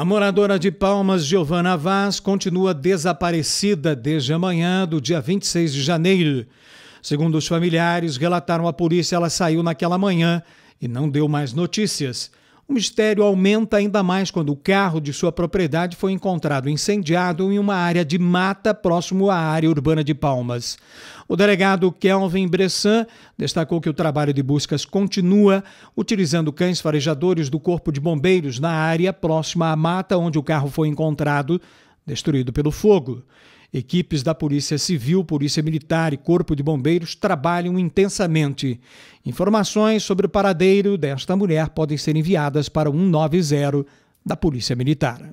A moradora de Palmas, Giovana Vaz, continua desaparecida desde amanhã do dia 26 de janeiro. Segundo os familiares relataram à polícia, ela saiu naquela manhã e não deu mais notícias. O mistério aumenta ainda mais quando o carro de sua propriedade foi encontrado incendiado em uma área de mata próximo à área urbana de Palmas. O delegado Kelvin Bressan destacou que o trabalho de buscas continua, utilizando cães farejadores do Corpo de Bombeiros na área próxima à mata onde o carro foi encontrado, destruído pelo fogo. Equipes da Polícia Civil, Polícia Militar e Corpo de Bombeiros trabalham intensamente. Informações sobre o paradeiro desta mulher podem ser enviadas para o 190 da Polícia Militar.